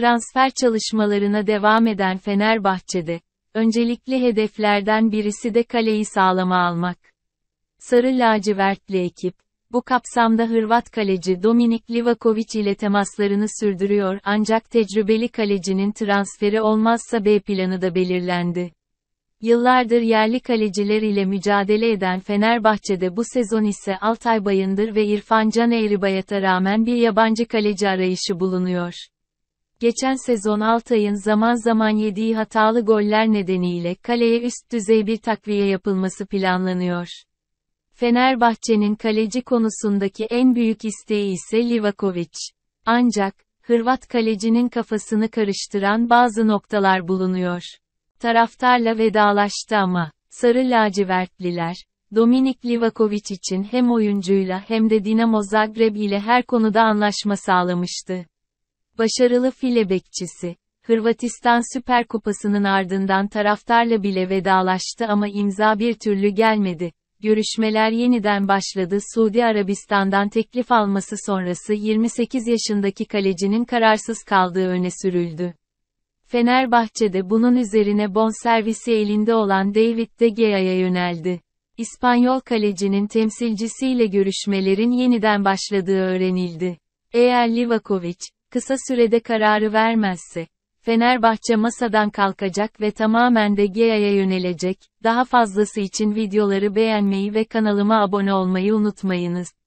transfer çalışmalarına devam eden Fenerbahçe'de, öncelikli hedeflerden birisi de kaleyi sağlama almak. Sarı lacivertli ekip, bu kapsamda Hırvat kaleci Dominik Livakovic ile temaslarını sürdürüyor ancak tecrübeli kalecinin transferi olmazsa B planı da belirlendi. Yıllardır yerli kaleciler ile mücadele eden Fenerbahçe'de bu sezon ise Altay Bayındır ve İrfan Can Eğribayat'a rağmen bir yabancı kaleci arayışı bulunuyor. Geçen sezon Altay'ın zaman zaman yediği hatalı goller nedeniyle kaleye üst düzey bir takviye yapılması planlanıyor. Fenerbahçe'nin kaleci konusundaki en büyük isteği ise Livakovic. Ancak, Hırvat kalecinin kafasını karıştıran bazı noktalar bulunuyor. Taraftarla vedalaştı ama, Sarı lacivertliler, Dominik Livakovic için hem oyuncuyla hem de Dinamo Zagreb ile her konuda anlaşma sağlamıştı. Başarılı file bekçisi. Hırvatistan Süper Kupası'nın ardından taraftarla bile vedalaştı ama imza bir türlü gelmedi. Görüşmeler yeniden başladı. Suudi Arabistan'dan teklif alması sonrası 28 yaşındaki kalecinin kararsız kaldığı öne sürüldü. Fenerbahçe'de bunun üzerine bonservisi elinde olan David De Gea'ya yöneldi. İspanyol kalecinin temsilcisiyle görüşmelerin yeniden başladığı öğrenildi. Eğer Livakovic, kısa sürede kararı vermezse, Fenerbahçe masadan kalkacak ve tamamen de GEA'ya yönelecek. Daha fazlası için videoları beğenmeyi ve kanalıma abone olmayı unutmayınız.